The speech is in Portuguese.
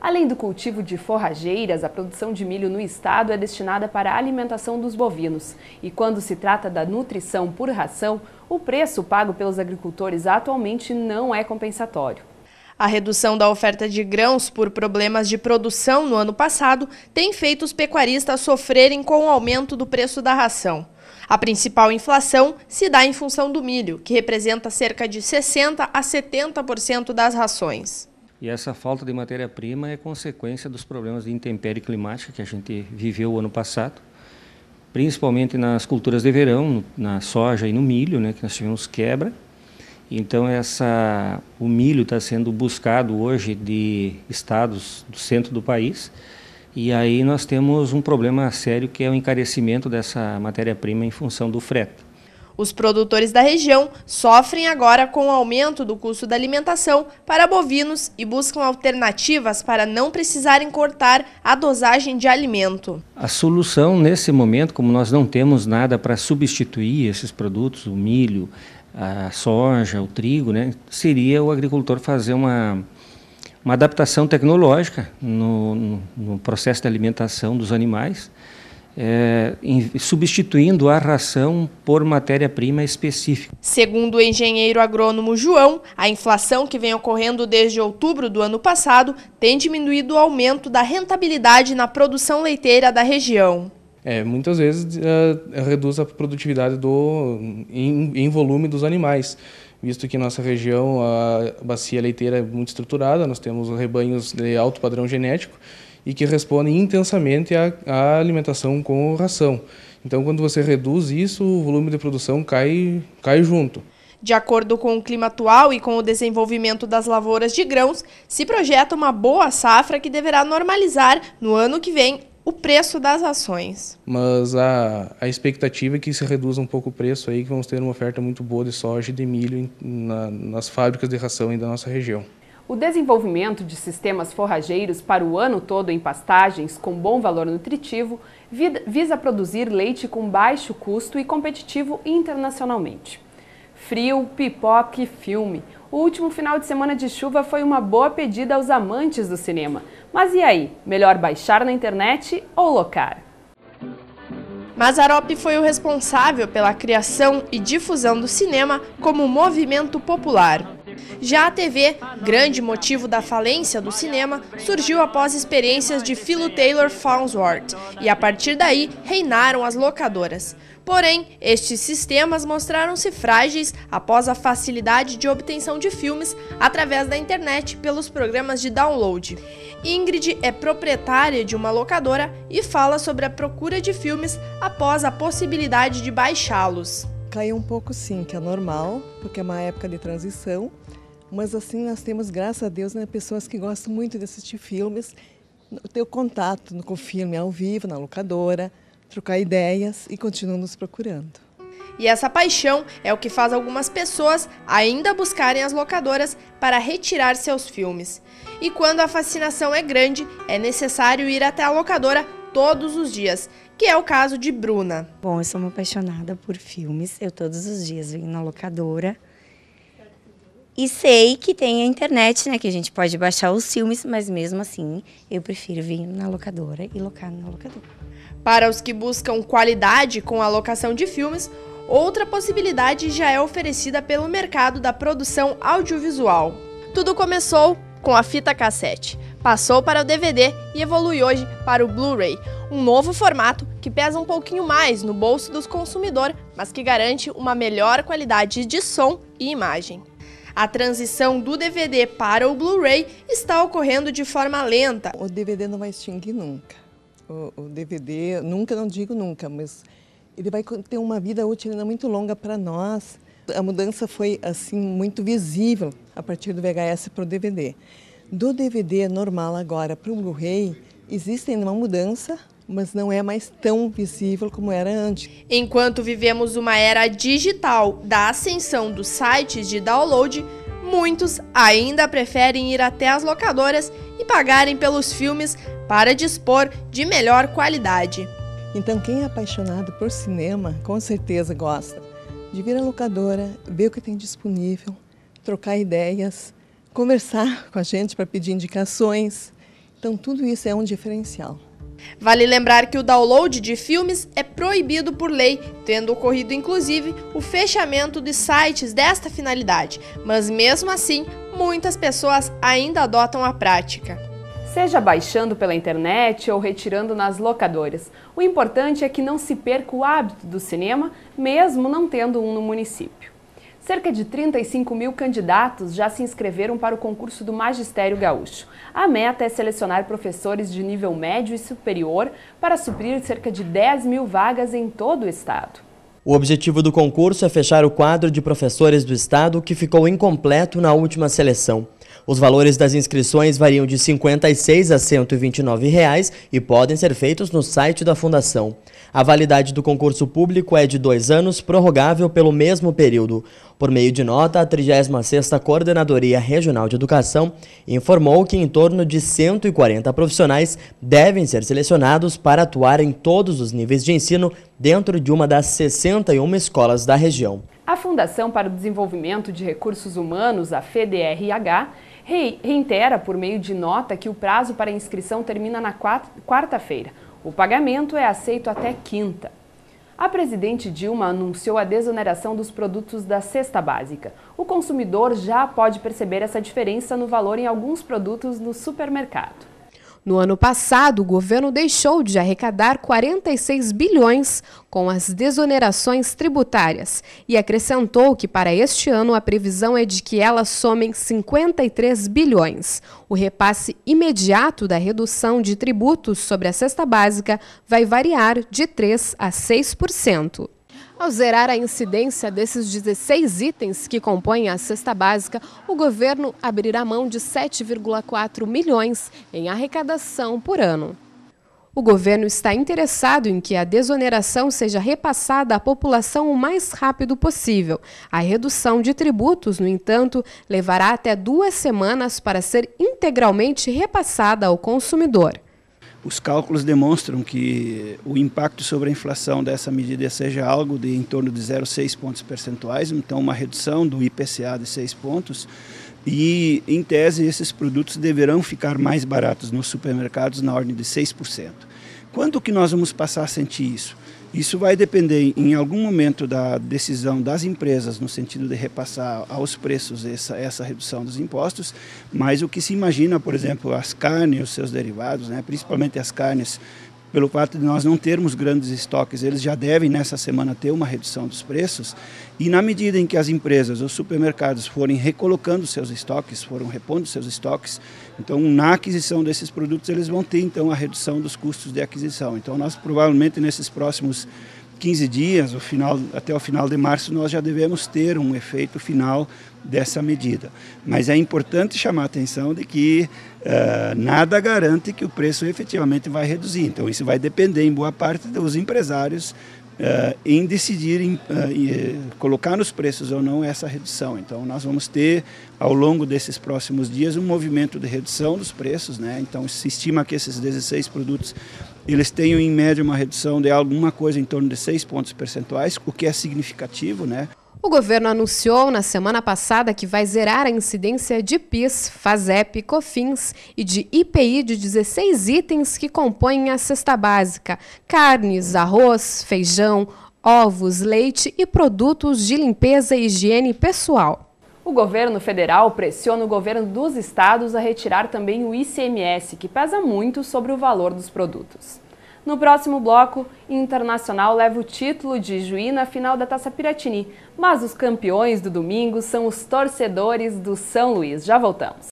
Além do cultivo de forrageiras, a produção de milho no estado é destinada para a alimentação dos bovinos. E quando se trata da nutrição por ração, o preço pago pelos agricultores atualmente não é compensatório. A redução da oferta de grãos por problemas de produção no ano passado tem feito os pecuaristas sofrerem com o aumento do preço da ração. A principal inflação se dá em função do milho, que representa cerca de 60% a 70% das rações. E essa falta de matéria-prima é consequência dos problemas de intempérie climática que a gente viveu o ano passado, principalmente nas culturas de verão, na soja e no milho, né, que nós tivemos quebra. Então essa, o milho está sendo buscado hoje de estados do centro do país, e aí nós temos um problema sério que é o encarecimento dessa matéria-prima em função do frete. Os produtores da região sofrem agora com o aumento do custo da alimentação para bovinos e buscam alternativas para não precisarem cortar a dosagem de alimento. A solução nesse momento, como nós não temos nada para substituir esses produtos, o milho, a soja, o trigo, né, seria o agricultor fazer uma, uma adaptação tecnológica no, no, no processo de alimentação dos animais é, em, substituindo a ração por matéria-prima específica. Segundo o engenheiro agrônomo João, a inflação que vem ocorrendo desde outubro do ano passado tem diminuído o aumento da rentabilidade na produção leiteira da região. É, muitas vezes é, reduz a produtividade do, em, em volume dos animais visto que nossa região, a bacia leiteira é muito estruturada, nós temos rebanhos de alto padrão genético, e que respondem intensamente à, à alimentação com ração. Então, quando você reduz isso, o volume de produção cai, cai junto. De acordo com o clima atual e com o desenvolvimento das lavouras de grãos, se projeta uma boa safra que deverá normalizar no ano que vem o preço das ações. Mas a, a expectativa é que se reduza um pouco o preço aí, que vamos ter uma oferta muito boa de soja e de milho na, nas fábricas de ração da nossa região. O desenvolvimento de sistemas forrageiros para o ano todo em pastagens com bom valor nutritivo visa produzir leite com baixo custo e competitivo internacionalmente. Frio, pipoca e filme. O último final de semana de chuva foi uma boa pedida aos amantes do cinema. Mas e aí, melhor baixar na internet ou locar? Mazarope foi o responsável pela criação e difusão do cinema como movimento popular. Já a TV, grande motivo da falência do cinema, surgiu após experiências de Philo Taylor Farnsworth e a partir daí reinaram as locadoras. Porém, estes sistemas mostraram-se frágeis após a facilidade de obtenção de filmes através da internet pelos programas de download. Ingrid é proprietária de uma locadora e fala sobre a procura de filmes após a possibilidade de baixá-los. Caiu um pouco sim, que é normal, porque é uma época de transição, mas assim nós temos, graças a Deus, né, pessoas que gostam muito de assistir filmes, ter o contato com o filme ao vivo, na locadora, trocar ideias e continuam nos procurando. E essa paixão é o que faz algumas pessoas ainda buscarem as locadoras para retirar seus filmes. E quando a fascinação é grande, é necessário ir até a locadora todos os dias, que é o caso de Bruna. Bom, eu sou uma apaixonada por filmes, eu todos os dias venho na locadora. E sei que tem a internet, né, que a gente pode baixar os filmes, mas mesmo assim, eu prefiro vir na locadora e locar na locadora. Para os que buscam qualidade com a locação de filmes, outra possibilidade já é oferecida pelo mercado da produção audiovisual. Tudo começou com a fita cassete, passou para o DVD e evolui hoje para o Blu-ray, um novo formato que pesa um pouquinho mais no bolso dos consumidor, mas que garante uma melhor qualidade de som e imagem. A transição do DVD para o Blu-ray está ocorrendo de forma lenta. O DVD não vai extinguir nunca. O, o DVD, nunca não digo nunca, mas ele vai ter uma vida útil ainda muito longa para nós a mudança foi assim muito visível a partir do VHS para o DVD. Do DVD normal agora para o Blu-ray, existe ainda uma mudança, mas não é mais tão visível como era antes. Enquanto vivemos uma era digital da ascensão dos sites de download, muitos ainda preferem ir até as locadoras e pagarem pelos filmes para dispor de melhor qualidade. Então, quem é apaixonado por cinema, com certeza gosta de vir à locadora, ver o que tem disponível, trocar ideias, conversar com a gente para pedir indicações. Então, tudo isso é um diferencial. Vale lembrar que o download de filmes é proibido por lei, tendo ocorrido inclusive o fechamento de sites desta finalidade, mas mesmo assim, muitas pessoas ainda adotam a prática. Seja baixando pela internet ou retirando nas locadoras, o importante é que não se perca o hábito do cinema, mesmo não tendo um no município. Cerca de 35 mil candidatos já se inscreveram para o concurso do Magistério Gaúcho. A meta é selecionar professores de nível médio e superior para suprir cerca de 10 mil vagas em todo o estado. O objetivo do concurso é fechar o quadro de professores do estado que ficou incompleto na última seleção. Os valores das inscrições variam de R$ 56 a R$ 129 reais e podem ser feitos no site da Fundação. A validade do concurso público é de dois anos, prorrogável pelo mesmo período. Por meio de nota, a 36ª Coordenadoria Regional de Educação informou que em torno de 140 profissionais devem ser selecionados para atuar em todos os níveis de ensino dentro de uma das 61 escolas da região. A Fundação para o Desenvolvimento de Recursos Humanos, a FDRH, reitera por meio de nota que o prazo para inscrição termina na quarta-feira. O pagamento é aceito até quinta. A presidente Dilma anunciou a desoneração dos produtos da cesta básica. O consumidor já pode perceber essa diferença no valor em alguns produtos no supermercado. No ano passado, o governo deixou de arrecadar 46 bilhões com as desonerações tributárias e acrescentou que para este ano a previsão é de que elas somem 53 bilhões. O repasse imediato da redução de tributos sobre a cesta básica vai variar de 3 a 6%. Ao zerar a incidência desses 16 itens que compõem a cesta básica, o governo abrirá mão de 7,4 milhões em arrecadação por ano. O governo está interessado em que a desoneração seja repassada à população o mais rápido possível. A redução de tributos, no entanto, levará até duas semanas para ser integralmente repassada ao consumidor. Os cálculos demonstram que o impacto sobre a inflação dessa medida seja algo de em torno de 0,6 pontos percentuais, então uma redução do IPCA de 6 pontos. E, em tese, esses produtos deverão ficar mais baratos nos supermercados na ordem de 6%. Quando que nós vamos passar a sentir isso? Isso vai depender em algum momento da decisão das empresas no sentido de repassar aos preços essa, essa redução dos impostos, mas o que se imagina, por exemplo, as carnes, os seus derivados, né, principalmente as carnes pelo fato de nós não termos grandes estoques, eles já devem nessa semana ter uma redução dos preços. E na medida em que as empresas, os supermercados forem recolocando seus estoques, foram repondo seus estoques, então na aquisição desses produtos eles vão ter então a redução dos custos de aquisição. Então nós provavelmente nesses próximos 15 dias, o final, até o final de março, nós já devemos ter um efeito final dessa medida. Mas é importante chamar a atenção de que uh, nada garante que o preço efetivamente vai reduzir. Então, isso vai depender, em boa parte, dos empresários uh, em decidirem uh, colocar nos preços ou não essa redução. Então, nós vamos ter, ao longo desses próximos dias, um movimento de redução dos preços. Né? Então, se estima que esses 16 produtos eles têm em média uma redução de alguma coisa em torno de 6 pontos percentuais, o que é significativo, né? O governo anunciou na semana passada que vai zerar a incidência de PIS, FASEP, COFINS e de IPI de 16 itens que compõem a cesta básica: carnes, arroz, feijão, ovos, leite e produtos de limpeza e higiene pessoal. O governo federal pressiona o governo dos estados a retirar também o ICMS, que pesa muito sobre o valor dos produtos. No próximo bloco, Internacional leva o título de Juí na final da Taça Piratini, mas os campeões do domingo são os torcedores do São Luís. Já voltamos.